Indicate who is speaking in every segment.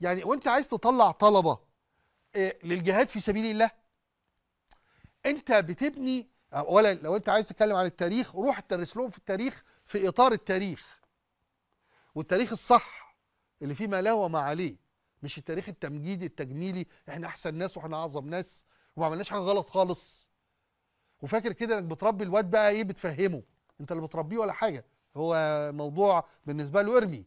Speaker 1: يعني وانت عايز تطلع طلبه آه، للجهاد في سبيل الله انت بتبني اولا لو انت عايز تتكلم عن التاريخ روح تدرس لهم في التاريخ في اطار التاريخ والتاريخ الصح اللي فيه ما له وما عليه مش التاريخ التمجيدي التجميلي احنا احسن ناس واحنا اعظم ناس وما عملناش حاجه غلط خالص وفاكر كده انك بتربي الواد بقى ايه بتفهمه انت اللي بتربيه ولا حاجه هو موضوع بالنسبه له ارمي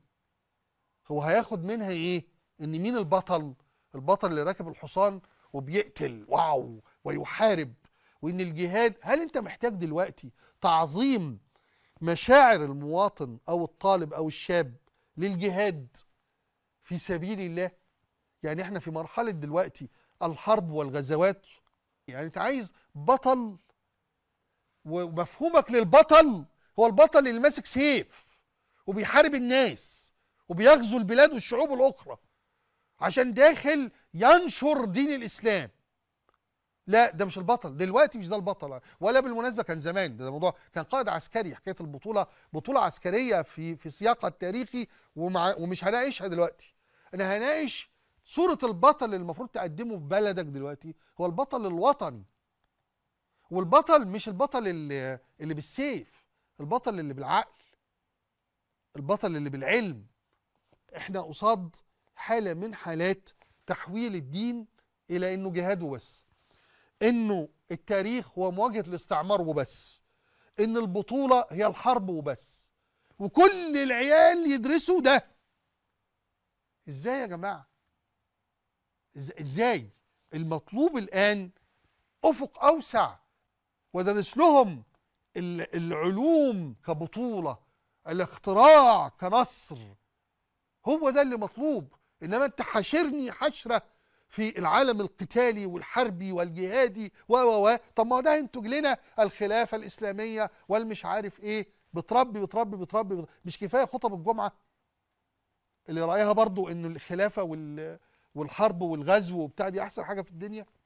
Speaker 1: هو هياخد منها ايه ان مين البطل البطل اللي راكب الحصان وبيقتل واو ويحارب وان الجهاد هل انت محتاج دلوقتي تعظيم مشاعر المواطن او الطالب او الشاب للجهاد في سبيل الله يعني احنا في مرحله دلوقتي الحرب والغزوات يعني انت عايز بطل ومفهومك للبطل هو البطل اللي ماسك سيف وبيحارب الناس وبيغزو البلاد والشعوب الاخرى عشان داخل ينشر دين الاسلام لا ده مش البطل دلوقتي مش ده البطل ولا بالمناسبه كان زمان ده موضوع كان قائد عسكري حكايه البطوله بطوله عسكريه في في سياقها التاريخي ومع ومش هناقشها دلوقتي انا هناقش صوره البطل اللي المفروض تقدمه في بلدك دلوقتي هو البطل الوطني والبطل مش البطل اللي, اللي بالسيف البطل اللي بالعقل البطل اللي بالعلم احنا قصاد حالة من حالات تحويل الدين إلى أنه جهاد وبس أنه التاريخ هو مواجهة الاستعمار وبس أن البطولة هي الحرب وبس وكل العيال يدرسوا ده إزاي يا جماعة إزاي المطلوب الآن أفق أوسع ودرس لهم العلوم كبطولة الاختراع كنصر هو ده اللي مطلوب انما انت حاشرني حشره في العالم القتالي والحربي والجهادي و و و طب ما ده ينتج لنا الخلافه الاسلاميه والمش عارف ايه بتربي بتربي بتربي, بتربي. مش كفايه خطب الجمعه اللي رايها برضو ان الخلافه وال والحرب والغزو وبتاع دي احسن حاجه في الدنيا